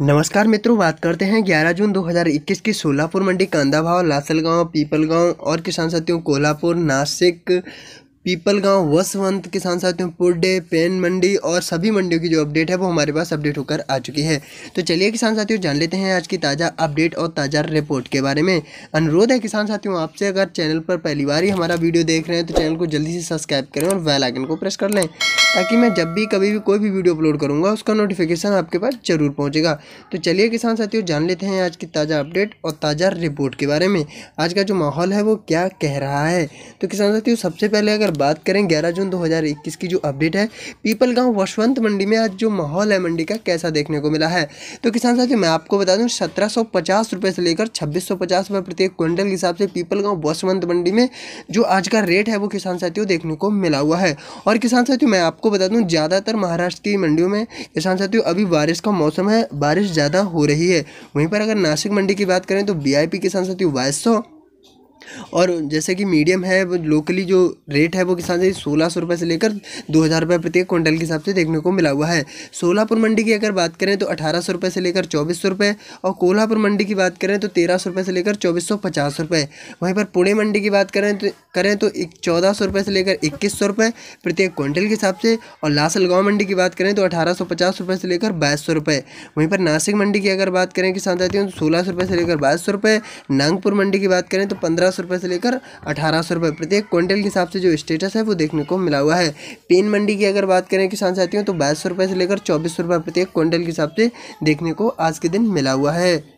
नमस्कार मित्रों बात करते हैं 11 जून 2021 की सोलापुर मंडी कांदाभाव लासलगांव पीपलगांव और किसान साथियों कोल्हापुर नासिक पीपलगांव वसवंत किसान साथियों पुडे पेन मंडी और सभी मंडियों की जो अपडेट है वो हमारे पास अपडेट होकर आ चुकी है तो चलिए किसान साथियों जान लेते हैं आज की ताज़ा अपडेट और ताज़ा रिपोर्ट के बारे में अनुरोध है किसान साथियों आपसे अगर चैनल पर पहली बार ही हमारा वीडियो देख रहे हैं तो चैनल को जल्दी से सब्सक्राइब करें और वेलाइकन को प्रेस कर लें ताकि मैं जब भी कभी भी कोई भी वीडियो अपलोड करूँगा उसका नोटिफिकेशन आपके पास जरूर पहुँचेगा तो चलिए किसान साथियों जान लेते हैं आज की ताज़ा अपडेट और ताज़ा रिपोर्ट के बारे में आज का जो माहौल है वो क्या कह रहा है तो किसान साथियों सबसे पहले अगर बात करें ग्यारह जून दो की जो अपडेट है पीपल गाँव वशवंत मंडी में आज जो माहौल है मंडी का कैसा देखने को मिला है तो किसान साथियों मैं आपको बता दूँ सत्रह से लेकर छब्बीस प्रति प्रत्येक क्विंटल के हिसाब से पीपल गाँव वशवंत मंडी में जो आज का रेट है वो किसान साथियों देखने को मिला हुआ है और किसान साथियों मैं आप आपको बता दूं ज़्यादातर महाराष्ट्र की मंडियों में किसान साथियों अभी बारिश का मौसम है बारिश ज़्यादा हो रही है वहीं पर अगर नासिक मंडी की बात करें तो बी किसान साथियों बाईस और जैसे कि मीडियम है वो लोकली जो रेट है वो किसान से सोलह सौ रुपये से लेकर दो हज़ार रुपये प्रत्येक क्विंटल के हिसाब से देखने को मिला हुआ है सोलापुर मंडी की अगर बात करें तो अठारह सौ रुपये से लेकर चौबीस सौ रुपये और कोल्हापुर मंडी की बात करें तो तेरह सौ रुपये से लेकर चौबीस सौ पचास रुपये वहीं पर पुणे मंडी की बात करें तो करें तो एक चौदह सौ रुपये से लेकर इक्कीस सौ रुपये प्रत्येक क्विंटल के हिसाब से और लासलगांव मंडी की बात करें तो अठारह सौ पचास रुपये से लेकर बाईस सौ रुपये वहीं पर नासिक मंडी की अगर बात करें किसान साथियों तो सोलह सौ रुपये से लेकर बाईस सौ रुपये नागपुर मंडी की बात करें तो पंद्रह दस रुपये से लेकर अठारह सौ रुपये प्रत्येक क्विंटल के हिसाब से जो स्टेटस है वो देखने को मिला हुआ है पेन मंडी की अगर बात करें किसान साथियों तो बाईस सौ रुपये से लेकर चौबीस सौ रुपये प्रत्येक क्विंटल के हिसाब से देखने को आज के दिन मिला हुआ है